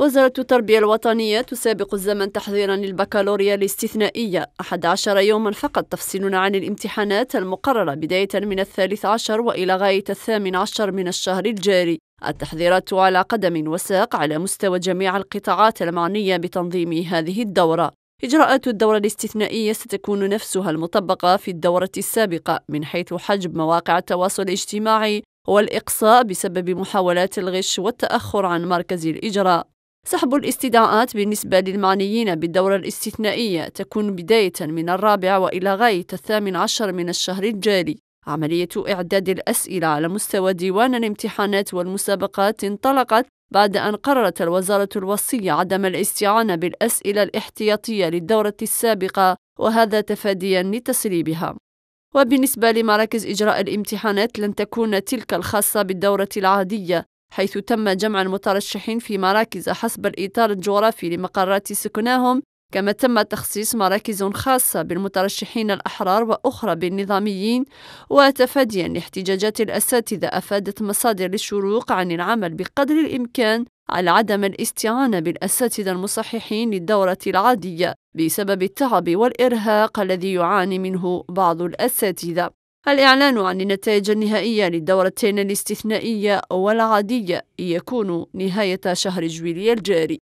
وزارة التربية الوطنية تسابق الزمن تحضيرا للبكالوريا الاستثنائية 11 يوما فقط تفصلنا عن الامتحانات المقررة بداية من الثالث عشر وإلى غاية الثامن عشر من الشهر الجاري التحضيرات على قدم وساق على مستوى جميع القطاعات المعنية بتنظيم هذه الدورة إجراءات الدورة الاستثنائية ستكون نفسها المطبقة في الدورة السابقة من حيث حجب مواقع التواصل الاجتماعي والإقصاء بسبب محاولات الغش والتأخر عن مركز الإجراء سحب الاستدعاءات بالنسبة للمعنيين بالدورة الاستثنائية تكون بداية من الرابع وإلى غاية الثامن عشر من الشهر الجاري عملية إعداد الأسئلة على مستوى ديوان الامتحانات والمسابقات انطلقت بعد أن قررت الوزارة الوصية عدم الاستعانة بالأسئلة الاحتياطية للدورة السابقة وهذا تفاديا لتسريبها وبالنسبة لمراكز إجراء الامتحانات لن تكون تلك الخاصة بالدورة العادية حيث تم جمع المترشحين في مراكز حسب الإطار الجغرافي لمقرات سكناهم كما تم تخصيص مراكز خاصة بالمترشحين الأحرار وأخرى بالنظاميين وتفاديا لاحتجاجات الأساتذة أفادت مصادر للشروق عن العمل بقدر الإمكان على عدم الاستعانة بالأساتذة المصححين للدورة العادية بسبب التعب والإرهاق الذي يعاني منه بعض الأساتذة الإعلان عن النتائج النهائية للدورتين الاستثنائية والعادية يكون نهاية شهر جويلية الجاري